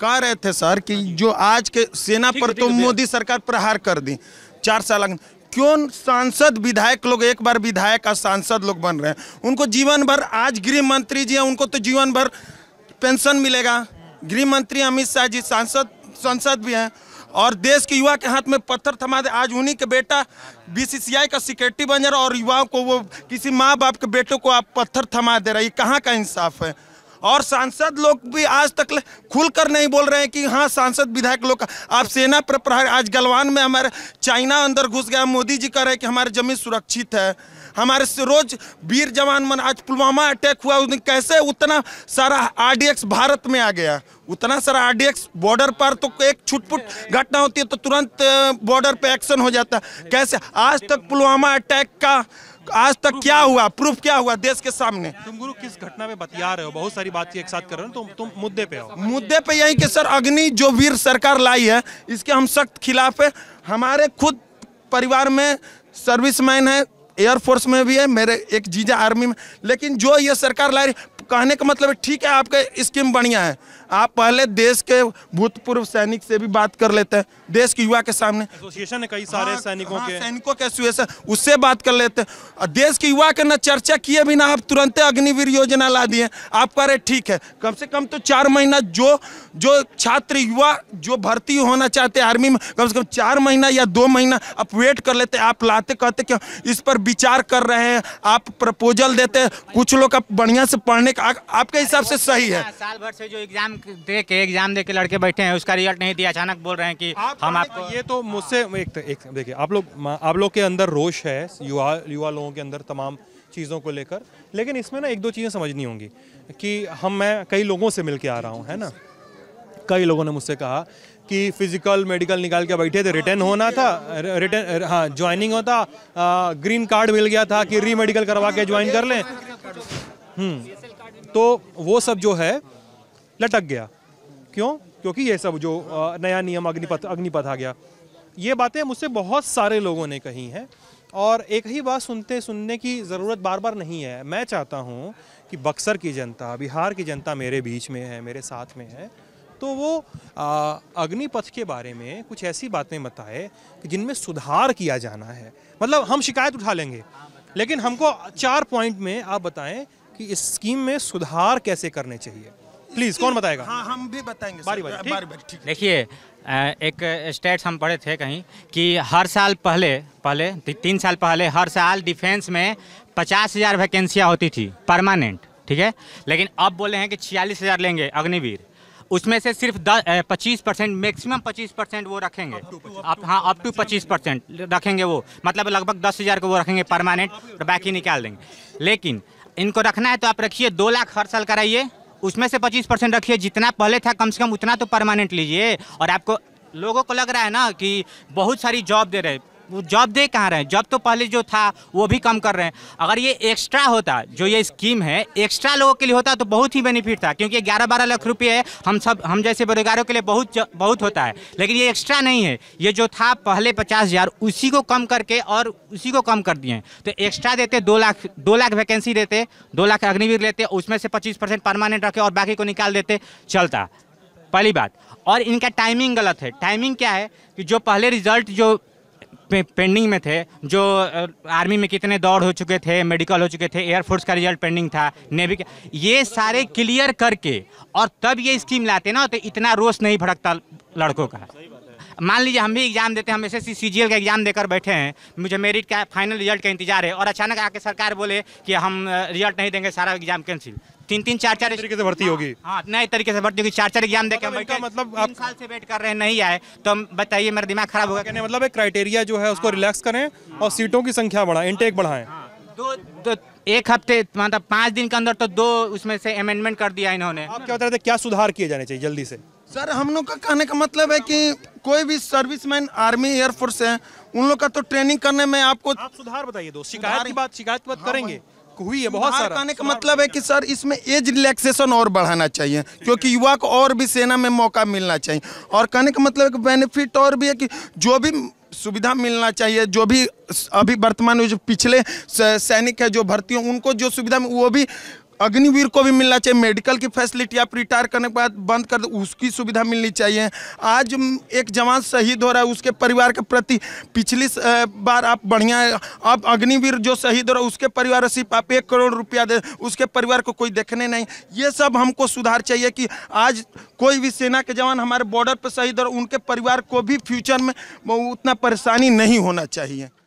कह रहे थे सर कि हाँ जो आज के सेना पर तो मोदी सरकार प्रहार कर दी चार साल क्यों सांसद विधायक लोग एक बार विधायक और सांसद लोग बन रहे हैं उनको जीवन भर आज गृह मंत्री जी हैं उनको तो जीवन भर पेंशन मिलेगा गृह मंत्री अमित शाह जी सांसद सांसद भी हैं और देश के युवा के हाथ में पत्थर थमा दे आज उन्हीं के बेटा बीसीसीआई का सिक्योरिटी बन जा रहा और युवाओं को वो किसी माँ बाप के बेटों को आप पत्थर थमा दे रहे कहाँ का इंसाफ है और सांसद लोग भी आज तक खुलकर नहीं बोल रहे हैं कि हाँ सांसद विधायक लोग आप सेना पर प्रहार आज गलवान में हमारे चाइना अंदर घुस गया मोदी जी कह रहे हैं कि हमारी जमीन सुरक्षित है हमारे रोज वीर जवान मन आज पुलवामा अटैक हुआ उस कैसे उतना सारा आरडीएक्स भारत में आ गया उतना सारा आरडीएक्स बॉर्डर पर तो एक छुटपुट घटना होती है तो तुरंत बॉर्डर पे एक्शन हो जाता है कैसे आज तक पुलवामा अटैक का आज तक क्या हुआ प्रूफ क्या हुआ देश के सामने तुम गुरु किस घटना में बतिया रहे हो बहुत सारी बात एक साथ कर रहे हो तुम तुम मुद्दे पे हो मुद्दे पे यही कि सर अग्नि जो वीर सरकार लाई है इसके हम सख्त खिलाफ है हमारे खुद परिवार में सर्विसमैन है एयरफोर्स में भी है मेरे एक जीजा आर्मी में लेकिन जो ये सरकार ला रही कहने का मतलब ठीक है आपका स्कीम बढ़िया है आप पहले देश के भूतपूर्व सैनिक से भी बात कर लेते हैं देश के युवा के सामने एसोसिएशन है कई सारे हाँ, सैनिकों हाँ, के सैनिकों के एसोसिएशन उससे बात कर लेते हैं देश के युवा के ना चर्चा किए बिना आप तुरंत अग्निवीर योजना ला दिए आप कह रहे ठीक है कम से कम तो चार महीना जो जो छात्र युवा जो भर्ती होना चाहते आर्मी में कम से कम चार महीना या दो महीना आप वेट कर लेते आप लाते कहते क्यों इस पर विचार कर रहे हैं आप प्रपोजल देते कुछ लोग आप बढ़िया से पढ़ने का आपके हिसाब से सही है साल भर से जो एग्जाम दे के एग्जाम दे के लड़के बैठे हैं उसका रिजल्ट नहीं दिया अचानक बोल रहे हैं कि आप हम आपको ये तो मुझसे हाँ। एक, एक देखिए आप लोग आप लोग के अंदर रोष है युवा युवा लोगों के अंदर तमाम चीज़ों को लेकर लेकिन इसमें ना एक दो चीज़ें समझनी होंगी कि हम मैं कई लोगों से मिल के आ रहा हूँ है ना कई लोगों ने मुझसे कहा कि फिजिकल मेडिकल निकाल के बैठे थे रिटर्न होना था रिटर्न हाँ ज्वाइनिंग होता ग्रीन कार्ड मिल गया था कि री मेडिकल करवा के ज्वाइन कर लें हम्म, तो वो सब जो है लटक गया क्यों क्योंकि ये सब जो नया नियम अग्निपथ अग्निपथ आ गया ये बातें मुझसे बहुत सारे लोगों ने कही हैं और एक ही बात सुनते सुनने की ज़रूरत बार बार नहीं है मैं चाहता हूँ कि बक्सर की जनता बिहार की जनता मेरे बीच में है मेरे साथ में है तो वो अग्निपथ के बारे में कुछ ऐसी बातें बताए कि जिनमें सुधार किया जाना है मतलब हम शिकायत उठा लेंगे लेकिन हमको चार पॉइंट में आप बताएं कि इस स्कीम में सुधार कैसे करने चाहिए प्लीज कौन बताएगा हाँ हम भी बताएंगे बारी बारी बारी बारी ठीक देखिए एक स्टेट्स हम पढ़े थे कहीं कि हर साल पहले पहले तीन साल पहले हर साल डिफेंस में पचास हज़ार वैकेंसियाँ होती थी परमानेंट ठीक है लेकिन अब बोले हैं कि छियालीस हज़ार लेंगे अग्निवीर उसमें से सिर्फ दस पच्चीस परसेंट मैक्सिमम पच्चीस परसेंट वो रखेंगे आप हाँ अप टू पच्चीस परसेंट रखेंगे वो मतलब लगभग दस हज़ार को वो रखेंगे परमानेंट और बाकी निकाल देंगे लेकिन इनको रखना है तो आप रखिए दो लाख हर साल कराइए उसमें से पच्चीस परसेंट रखिए जितना पहले था कम से कम उतना तो परमानेंट लीजिए और आपको लोगों को लग रहा है ना कि बहुत सारी जॉब दे रहे जॉब दे कहाँ रहे हैं जॉब तो पहले जो था वो भी कम कर रहे हैं अगर ये एक्स्ट्रा होता जो ये स्कीम है एक्स्ट्रा लोगों के लिए होता तो बहुत ही बेनिफिट था क्योंकि ग्यारह बारह लाख रुपये हम सब हम जैसे बेरोजगारों के लिए बहुत बहुत होता है लेकिन ये एक्स्ट्रा नहीं है ये जो था पहले पचास हज़ार उसी को कम करके और उसी को कम कर दिए तो एक्स्ट्रा देते दो लाख दो लाख वैकेंसी देते दो लाख अग्निवीर लेते उसमें से पच्चीस परसेंट परमानेंट रखे और बाकी को निकाल देते चलता पहली बात और इनका टाइमिंग गलत है टाइमिंग क्या है कि जो पहले रिजल्ट जो पेंडिंग में थे जो आर्मी में कितने दौड़ हो चुके थे मेडिकल हो चुके थे एयरफोर्स का रिजल्ट पेंडिंग था नेवी का ये सारे क्लियर करके और तब ये स्कीम लाते ना तो इतना रोष नहीं भड़कता लड़कों का मान लीजिए हम भी एग्जाम देते हैं हम एस एस सी का एग्जाम देकर बैठे हैं मुझे मेरिट का फाइनल रिजल्ट का इंतजार है और अचानक आके सरकार बोले कि हम रिजल्ट नहीं देंगे सारा एग्जाम कैंसिल तीन तीन चार चार तरीके से भर्ती हाँ, होगी हाँ नए तरीके से भर्ती होगी चार चार एग्जाम देखे मतलब, मतलब आप साल से वेट कर रहे हैं नहीं आए तो बताइए मेरा दिमाग खराब होगा कहने मतलब एक क्राइटेरिया जो है उसको रिलैक्स हाँ। करें और सीटों की संख्या बढ़ाएं इनटेक हाँ। बढ़ाएं दो तो एक हफ्ते मतलब पाँच दिन के अंदर तो दो उसमें से अमेंडमेंट कर दिया इन्होंने आप क्या बता रहे थे क्या सुधार किए जाने चाहिए जल्दी से सर हम लोग का कहने का मतलब है कि कोई भी सर्विसमैन आर्मी एयरफोर्स है उन लोग का तो ट्रेनिंग करने में आपको आप सुधार बताइए दो शिकायत की बात शिकायत की बात हाँ करेंगे हुई है बहुत सारा आने का मतलब है कि सर इसमें एज रिलैक्सेशन और बढ़ाना चाहिए क्योंकि युवा को और भी सेना में मौका मिलना चाहिए और कहने का मतलब है बेनिफिट और भी है कि जो भी सुविधा मिलना चाहिए जो भी अभी वर्तमान में जो पिछले सैनिक है जो भर्ती हैं उनको जो सुविधा वो भी अग्निवीर को भी मिलना चाहिए मेडिकल की फैसिलिटी आप रिटायर करने के बाद बंद कर दो उसकी सुविधा मिलनी चाहिए आज एक जवान शहीद हो रहा है उसके परिवार के प्रति पिछली बार आप बढ़िया आप अग्निवीर जो शहीद हो रहा है उसके परिवार सिर्फ आप एक करोड़ रुपया दे उसके परिवार को कोई देखने नहीं ये सब हमको सुधार चाहिए कि आज कोई भी सेना के जवान हमारे बॉर्डर पर शहीद हो उनके परिवार को भी फ्यूचर में उतना परेशानी नहीं होना चाहिए